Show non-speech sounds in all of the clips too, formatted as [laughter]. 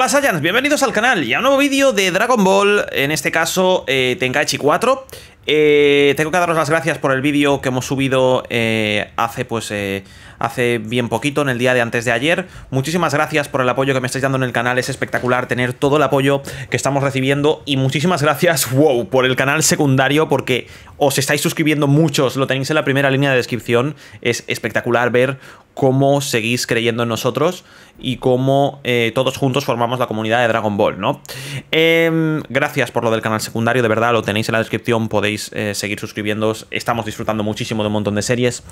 Hola Saiyans, bienvenidos al canal y a un nuevo vídeo de Dragon Ball, en este caso eh, Tenkaichi 4 eh, Tengo que daros las gracias por el vídeo que hemos subido eh, hace pues eh, hace bien poquito, en el día de antes de ayer. Muchísimas gracias por el apoyo que me estáis dando en el canal, es espectacular tener todo el apoyo que estamos recibiendo y muchísimas gracias, [laughs] wow, por el canal secundario porque os estáis suscribiendo muchos, lo tenéis en la primera línea de descripción, es espectacular ver cómo seguís creyendo en nosotros y cómo eh, todos juntos formamos la comunidad de Dragon Ball, ¿no? Em, gracias por lo del canal secundario, de verdad, lo tenéis en la descripción, podéis eh, seguir suscribiéndoos, estamos disfrutando muchísimo de un montón de series.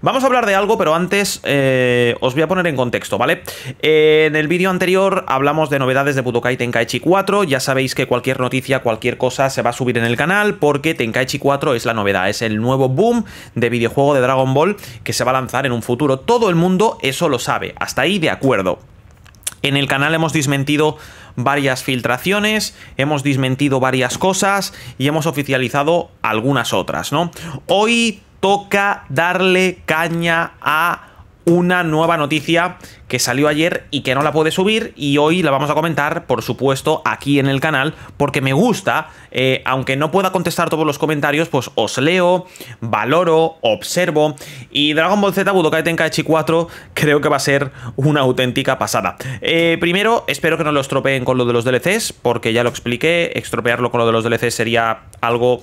Vamos a hablar de algo, pero antes eh, os voy a poner en contexto, ¿vale? Eh, en el vídeo anterior hablamos de novedades de Budokai Tenkaichi 4, ya sabéis que cualquier noticia, cualquier cosa se va a subir en el canal porque Tenkaichi 4 es la novedad, es el nuevo boom de videojuego de Dragon Ball que se va a lanzar en un futuro. Todo el mundo eso lo sabe, hasta ahí de acuerdo. En el canal hemos desmentido varias filtraciones, hemos desmentido varias cosas y hemos oficializado algunas otras, ¿no? Hoy toca darle caña a una nueva noticia que salió ayer y que no la puede subir y hoy la vamos a comentar, por supuesto, aquí en el canal, porque me gusta, eh, aunque no pueda contestar todos los comentarios, pues os leo, valoro, observo y Dragon Ball Z Budokai Tenkaichi 4 creo que va a ser una auténtica pasada. Eh, primero, espero que no lo estropeen con lo de los DLCs, porque ya lo expliqué, estropearlo con lo de los DLCs sería algo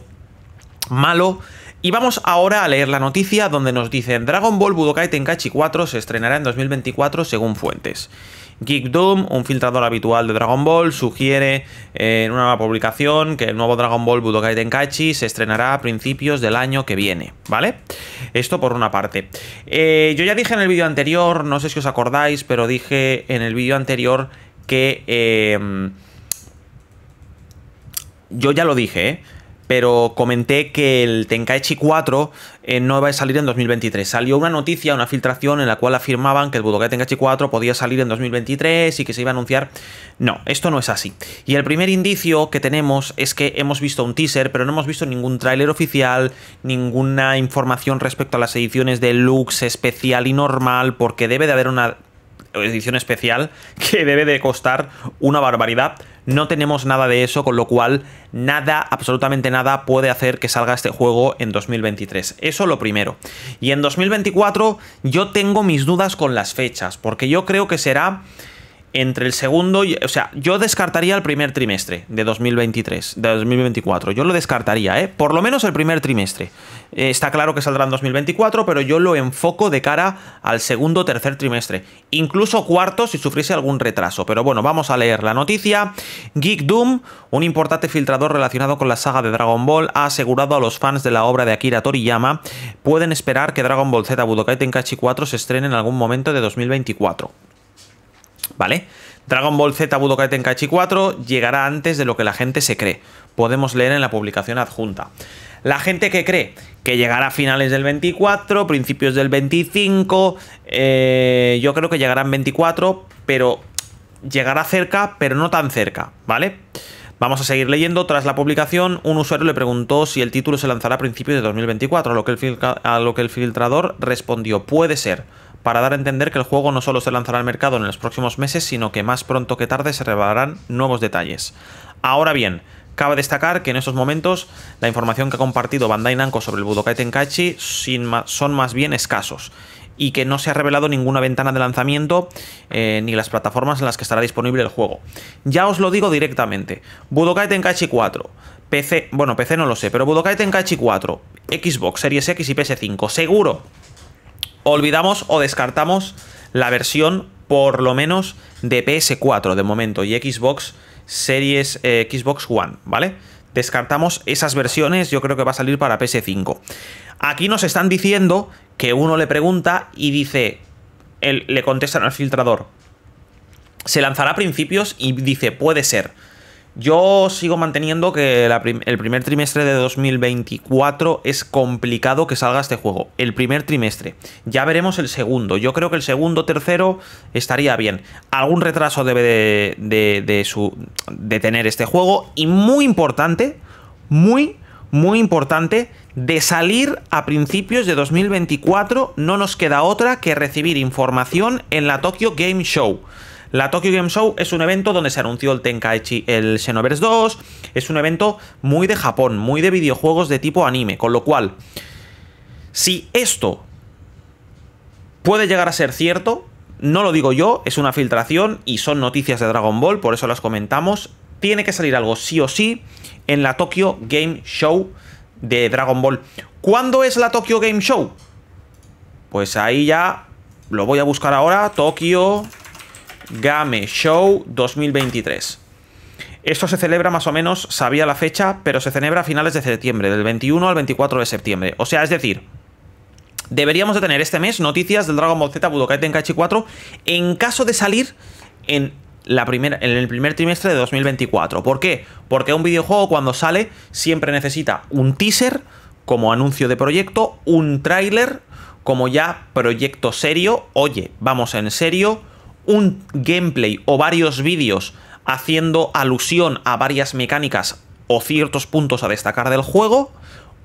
malo. Y vamos ahora a leer la noticia donde nos dicen Dragon Ball Budokai Tenkaichi 4 se estrenará en 2024 según fuentes. Geekdom, un filtrador habitual de Dragon Ball, sugiere eh, en una nueva publicación que el nuevo Dragon Ball Budokai Tenkaichi se estrenará a principios del año que viene, ¿vale? Esto por una parte. Eh, yo ya dije en el vídeo anterior, no sé si os acordáis, pero dije en el vídeo anterior que... Eh, yo ya lo dije, ¿eh? pero comenté que el Tenkaichi 4 eh, no va a salir en 2023. Salió una noticia, una filtración en la cual afirmaban que el Budokai Tenkaichi 4 podía salir en 2023 y que se iba a anunciar. No, esto no es así. Y el primer indicio que tenemos es que hemos visto un teaser, pero no hemos visto ningún tráiler oficial, ninguna información respecto a las ediciones deluxe, especial y normal, porque debe de haber una edición especial [laughs] que debe de costar una barbaridad no tenemos nada de eso, con lo cual nada, absolutamente nada puede hacer que salga este juego en 2023. Eso lo primero. Y en 2024 yo tengo mis dudas con las fechas, porque yo creo que será entre el segundo, y, o sea, yo descartaría el primer trimestre de 2023, de 2024. Yo lo descartaría, ¿eh? Por lo menos el primer trimestre. Eh, está claro que saldrá en 2024, pero yo lo enfoco de cara al segundo, tercer trimestre. Incluso cuarto si sufriese algún retraso. Pero bueno, vamos a leer la noticia. Geek Doom, un importante filtrador relacionado con la saga de Dragon Ball, ha asegurado a los fans de la obra de Akira Toriyama pueden esperar que Dragon Ball Z Budokai Tenkaichi 4 se estrene en algún momento de 2024. ¿vale? Dragon Ball Z Budokai Tenkaichi 4 llegará antes de lo que la gente se cree. Podemos leer en la publicación adjunta. La gente que cree que llegará a finales del 24, principios del 25, eh, yo creo que llegará en 24, pero llegará cerca, pero no tan cerca, ¿vale? Vamos a seguir leyendo. Tras la publicación, un usuario le preguntó si el título se lanzará a principios de 2024, lo a lo que el filtrador respondió, puede ser para dar a entender que el juego no solo se lanzará al mercado en los próximos meses, sino que más pronto que tarde se revelarán nuevos detalles. Ahora bien, Cabe destacar que en estos momentos la información que ha compartido Bandai Namco sobre el Budokai Tenkaichi son más bien escasos y que no se ha revelado ninguna ventana de lanzamiento eh, ni las plataformas en las que estará disponible el juego. Ya os lo digo directamente, Budokai Tenkaichi 4, PC, bueno, PC no lo sé, pero Budokai Tenkaichi 4, Xbox Series X y PS5, seguro olvidamos o descartamos la versión, por lo menos, de PS4 de momento y Xbox Series eh, Xbox One, ¿vale? Descartamos esas versiones, yo creo que va a salir para PS5. Aquí nos están diciendo que uno le pregunta y dice, le contestan al filtrador, se lanzará a principios y dice, puede ser. Yo sigo manteniendo que el primer trimestre de 2024 es complicado que salga este juego. El primer trimestre. Ya veremos el segundo. Yo creo que el segundo, tercero estaría bien. Algún retraso debe de, de tener este juego. Y muy importante, muy, muy importante, de salir a principios de 2024 no nos queda otra que recibir información en la Tokyo Game Show. La Tokyo Game Show es un evento donde se anunció el Tenkaichi, el Xenoverse 2, es un evento muy de Japón, muy de videojuegos de tipo anime, con lo cual, si esto puede llegar a ser cierto, no lo digo yo, es una filtración y son noticias de Dragon Ball, por eso las comentamos. Tiene que salir algo sí o sí en la Tokyo Game Show de Dragon Ball. ¿Cuándo es la Tokyo Game Show? Pues ahí ya lo voy a buscar ahora. Tokyo Game Show 2023. Esto se celebra más o menos, sabía la fecha, pero se celebra a finales de septiembre, del 21 al 24 de septiembre. O sea, es decir, deberíamos de tener este mes noticias del Dragon Ball Z Budokai Tenkaichi 4 en caso de salir en, la en el primer trimestre de 2024. ¿Por qué? Porque un videojuego cuando sale siempre necesita un teaser como anuncio de proyecto, un tráiler como ya proyecto serio. Oye, vamos en serio un gameplay o varios vídeos haciendo alusión a varias mecánicas o ciertos puntos a destacar del juego,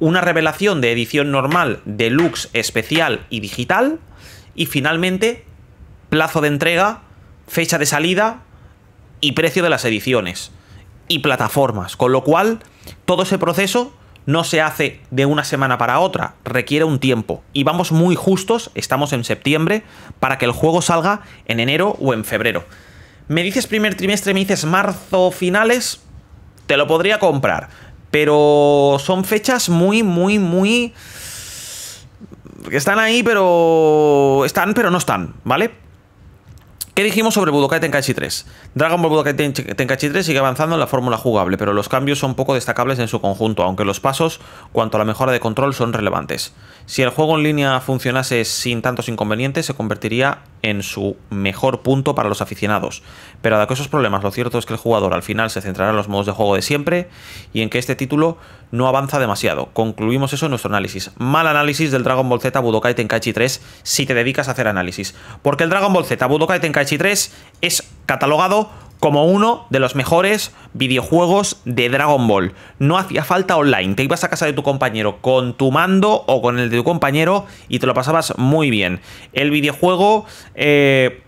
una revelación de edición normal, deluxe, especial y digital, y finalmente plazo de entrega, fecha de salida y precio de las ediciones y plataformas, con lo cual todo ese proceso no se hace de una semana para otra, requiere un tiempo. Y vamos muy justos, estamos en septiembre, para que el juego salga en enero o en febrero. Me dices primer trimestre, me dices marzo finales, te lo podría comprar. Pero son fechas muy, muy, muy... que Están ahí, pero... Están, pero no están, ¿vale? ¿Qué dijimos sobre Budokai Tenkaichi 3? Dragon Ball Budokai Tenkaichi 3 sigue avanzando en la fórmula jugable, pero los cambios son poco destacables en su conjunto, aunque los pasos, cuanto a la mejora de control, son relevantes. Si el juego en línea funcionase sin tantos inconvenientes, se convertiría en su mejor punto para los aficionados. Pero dado que esos problemas, lo cierto es que el jugador al final se centrará en los modos de juego de siempre y en que este título no avanza demasiado. Concluimos eso en nuestro análisis. Mal análisis del Dragon Ball Z Budokai Tenkaichi 3 si te dedicas a hacer análisis. Porque el Dragon Ball Z Budokai Tenkaichi 3 es catalogado como uno de los mejores videojuegos de Dragon Ball. No hacía falta online, te ibas a casa de tu compañero con tu mando o con el de tu compañero y te lo pasabas muy bien. El videojuego... Eh,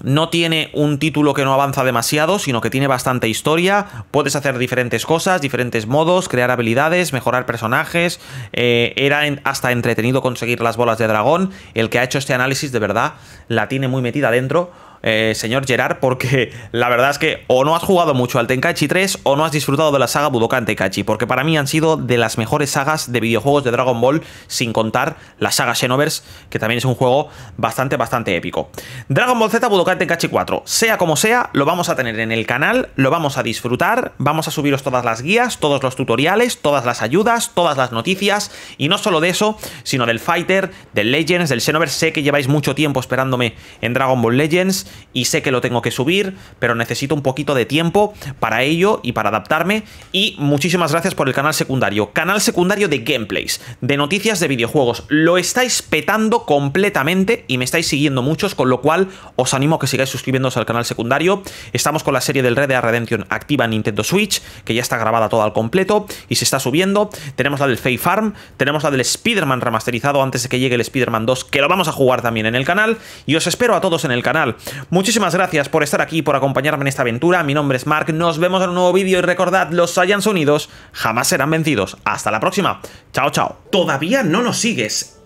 no tiene un título que no avanza demasiado, sino que tiene bastante historia. Puedes hacer diferentes cosas, diferentes modos, crear habilidades, mejorar personajes. Eh, era hasta entretenido conseguir las bolas de dragón. El que ha hecho este análisis, de verdad, la tiene muy metida dentro eh, señor Gerard, porque la verdad es que o no has jugado mucho al Tenkachi 3 o no has disfrutado de la saga Budokan Tenkaichi, porque para mí han sido de las mejores sagas de videojuegos de Dragon Ball, sin contar la saga Xenoverse, que también es un juego bastante, bastante épico. Dragon Ball Z Budokan Tenkaichi 4, sea como sea, lo vamos a tener en el canal, lo vamos a disfrutar, vamos a subiros todas las guías, todos los tutoriales, todas las ayudas, todas las noticias, y no solo de eso, sino del Fighter, del Legends, del Xenoverse, sé que lleváis mucho tiempo esperándome en Dragon Ball Legends, y sé que lo tengo que subir, pero necesito un poquito de tiempo para ello y para adaptarme. Y muchísimas gracias por el canal secundario. Canal secundario de gameplays, de noticias de videojuegos. Lo estáis petando completamente y me estáis siguiendo muchos, con lo cual os animo a que sigáis suscribiéndoos al canal secundario. Estamos con la serie del Red Dead Redemption activa Nintendo Switch, que ya está grabada toda al completo y se está subiendo. Tenemos la del Fay Farm, tenemos la del Spider-Man remasterizado antes de que llegue el Spider-Man 2, que lo vamos a jugar también en el canal. Y os espero a todos en el canal. Muchísimas gracias por estar aquí, por acompañarme en esta aventura. Mi nombre es Mark, nos vemos en un nuevo vídeo y recordad, los Saiyans unidos jamás serán vencidos. Hasta la próxima. Chao, chao. Todavía no nos sigues